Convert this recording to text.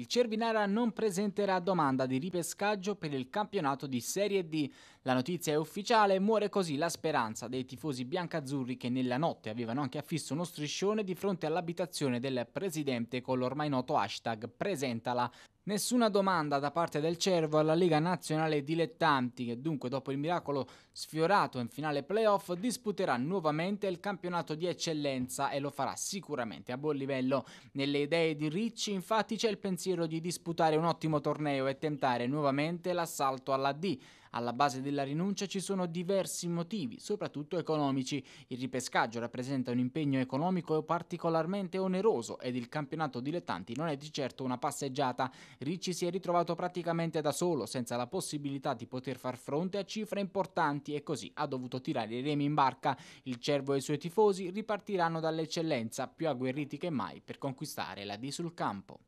Il Cervinara non presenterà domanda di ripescaggio per il campionato di Serie D. La notizia è ufficiale e muore così la speranza dei tifosi biancazzurri che nella notte avevano anche affisso uno striscione di fronte all'abitazione del presidente con l'ormai noto hashtag presentala Nessuna domanda da parte del Cervo alla Lega Nazionale Dilettanti, che dunque dopo il miracolo sfiorato in finale playoff disputerà nuovamente il campionato di eccellenza e lo farà sicuramente a buon livello. Nelle idee di Ricci infatti c'è il pensiero di disputare un ottimo torneo e tentare nuovamente l'assalto alla D. Alla base della rinuncia ci sono diversi motivi, soprattutto economici. Il ripescaggio rappresenta un impegno economico particolarmente oneroso ed il campionato dilettanti non è di certo una passeggiata. Ricci si è ritrovato praticamente da solo, senza la possibilità di poter far fronte a cifre importanti e così ha dovuto tirare i remi in barca. Il Cervo e i suoi tifosi ripartiranno dall'eccellenza, più agguerriti che mai, per conquistare la D sul campo.